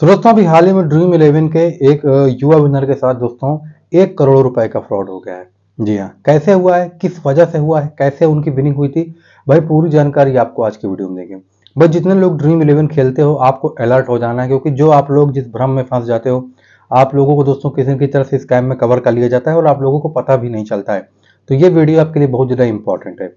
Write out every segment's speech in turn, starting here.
तो दोस्तों अभी हाल ही में ड्रीम इलेवन के एक युवा विनर के साथ दोस्तों एक करोड़ रुपए का फ्रॉड हो गया है जी हाँ कैसे हुआ है किस वजह से हुआ है कैसे उनकी विनिंग हुई थी भाई पूरी जानकारी आपको आज की वीडियो में देंगे बस जितने लोग ड्रीम इलेवन खेलते हो आपको अलर्ट हो जाना है क्योंकि जो आप लोग जिस भ्रम में फंस जाते हो आप लोगों को दोस्तों किसी की तरह से इस कैम में कवर कर लिया जाता है और आप लोगों को पता भी नहीं चलता है तो ये वीडियो आपके लिए बहुत ज़्यादा इंपॉर्टेंट है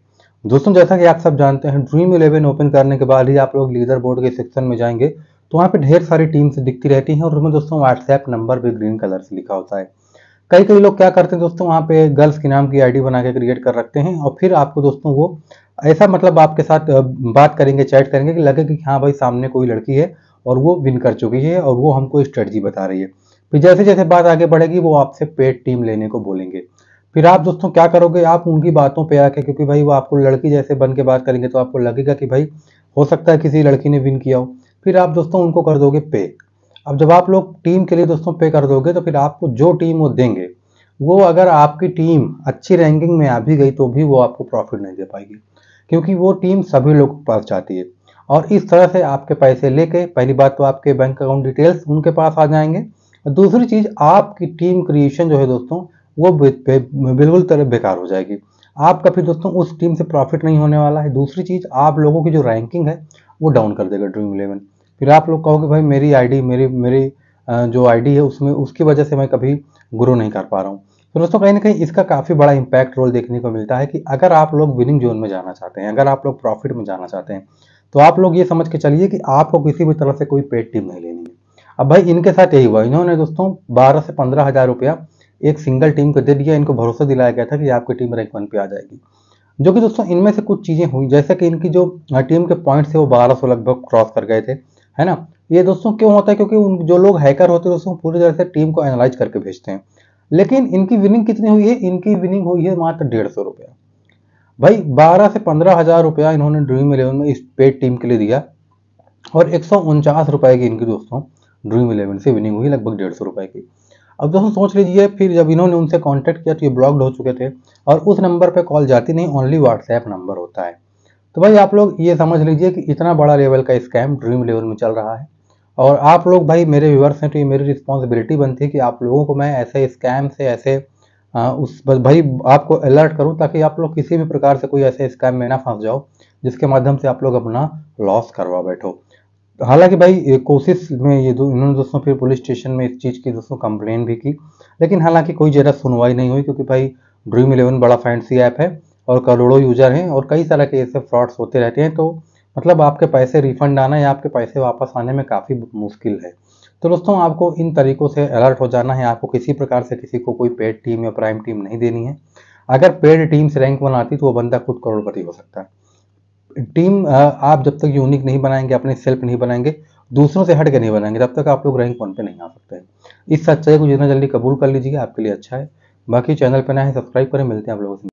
दोस्तों जैसा कि आप सब जानते हैं ड्रीम इलेवन ओपन करने के बाद ही आप लोग लीडर बोर्ड के सेक्शन में जाएंगे तो वहाँ पे ढेर सारी टीम्स दिखती रहती हैं और उसमें दोस्तों व्हाट्सएप नंबर भी ग्रीन कलर से लिखा होता है कई कई लोग क्या करते हैं दोस्तों वहाँ पे गर्ल्स के नाम की आईडी बना के क्रिएट कर रखते हैं और फिर आपको दोस्तों वो ऐसा मतलब आपके साथ बात करेंगे चैट करेंगे कि लगे कि हाँ भाई सामने कोई लड़की है और वो विन कर चुकी है और वो हमको स्ट्रेटजी बता रही है फिर जैसे जैसे बात आगे बढ़ेगी वो आपसे पेड टीम लेने को बोलेंगे फिर आप दोस्तों क्या करोगे आप उनकी बातों पे आके क्योंकि भाई वो आपको लड़की जैसे बन के बात करेंगे तो आपको लगेगा कि भाई हो सकता है किसी लड़की ने विन किया हो फिर आप दोस्तों उनको कर दोगे पे अब जब आप लोग टीम के लिए दोस्तों पे कर दोगे तो फिर आपको जो टीम वो देंगे वो अगर आपकी टीम अच्छी रैंकिंग में आ भी गई तो भी वो आपको प्रॉफिट नहीं दे पाएगी क्योंकि वो टीम सभी लोग के पास जाती है और इस तरह से आपके पैसे लेके पहली बात तो आपके बैंक अकाउंट डिटेल्स उनके पास आ जाएंगे दूसरी चीज़ आपकी टीम क्रिएशन जो है दोस्तों वो बिल्कुल तरह बेकार हो जाएगी आपका फिर दोस्तों उस टीम से प्रॉफिट नहीं होने वाला है दूसरी चीज़ आप लोगों की जो रैंकिंग है वो डाउन कर देगा ड्रीम इलेवन फिर आप लोग कहोगे भाई मेरी आईडी मेरी मेरी जो आईडी है उसमें उसकी वजह से मैं कभी ग्रो नहीं कर पा रहा हूँ तो दोस्तों कहीं ना कहीं इसका काफ़ी बड़ा इम्पैक्ट रोल देखने को मिलता है कि अगर आप लोग विनिंग जोन में जाना चाहते हैं अगर आप लोग प्रॉफिट में जाना चाहते हैं तो आप लोग ये समझ के चलिए कि आपको किसी भी तरह से कोई पेड टीम नहीं लेनी है अब भाई इनके साथ यही हुआ इन्होंने दोस्तों बारह से पंद्रह हज़ार रुपया एक सिंगल टीम को दे दिया इनको भरोसा दिलाया गया था कि आपकी टीम रैंक वन पे आ जाएगी जो कि दोस्तों इनमें से कुछ चीज़ें हुई जैसे कि इनकी जो टीम के पॉइंट्स थे वो बारह लगभग क्रॉस कर गए थे है ना ये दोस्तों क्यों होता है क्योंकि उन जो लोग हैकर होते हैं दोस्तों पूरी तरह से टीम को एनालाइज करके भेजते हैं लेकिन इनकी विनिंग कितनी हुई है इनकी विनिंग हुई है मात्र डेढ़ सौ रुपया भाई बारह से पंद्रह हजार रुपया इन्होंने ड्रीम इलेवन में इस पेड टीम के लिए दिया और एक सौ उनचास रुपए की इनकी दोस्तों ड्रीम इलेवन से विनिंग हुई लगभग डेढ़ सौ रुपए की अब दोस्तों सोच लीजिए फिर जब इन्होंने उनसे कॉन्टेक्ट किया तो ये ब्लॉक्ड हो चुके थे और उस नंबर पर कॉल जाती नहीं ओनली व्हाट्सएप नंबर होता है तो भाई आप लोग ये समझ लीजिए कि इतना बड़ा लेवल का स्कैम ड्रीम लेवल में चल रहा है और आप लोग भाई मेरे व्यूवर्स हैं तो ये मेरी रिस्पॉन्सिबिलिटी बनती है कि आप लोगों को मैं ऐसे स्कैम से ऐसे आ, उस बस भाई आपको अलर्ट करूं ताकि आप लोग किसी भी प्रकार से कोई ऐसे स्कैम में ना फंस जाओ जिसके माध्यम से आप लोग अपना लॉस करवा बैठो हालांकि भाई कोशिश में ये दो इन्होंने दोस्तों फिर पुलिस स्टेशन में इस चीज़ की दोस्तों कंप्लेन भी की लेकिन हालांकि कोई ज़्यादा सुनवाई नहीं हुई क्योंकि भाई ड्रीम इलेवन बड़ा फैंसी ऐप है और करोड़ों यूजर हैं और कई तरह के ऐसे फ्रॉड्स होते रहते हैं तो मतलब आपके पैसे रिफंड आना या आपके पैसे वापस आने में काफ़ी मुश्किल है तो दोस्तों आपको इन तरीकों से अलर्ट हो जाना है आपको किसी प्रकार से किसी को कोई पेड टीम या प्राइम टीम नहीं देनी है अगर पेड टीम से रैंक बनाती तो वो बंदा खुद करोड़पति हो सकता है टीम आप जब तक यूनिक नहीं बनाएंगे अपने सेल्फ नहीं बनाएंगे दूसरों से हट के नहीं बनाएंगे तब तक आप लोग रैंक वन पे नहीं आ सकते इस सच्चाई को जितना जल्दी कबूल कर लीजिए आपके लिए अच्छा है बाकी चैनल पर ना है सब्सक्राइब करें मिलते हैं आप लोगों से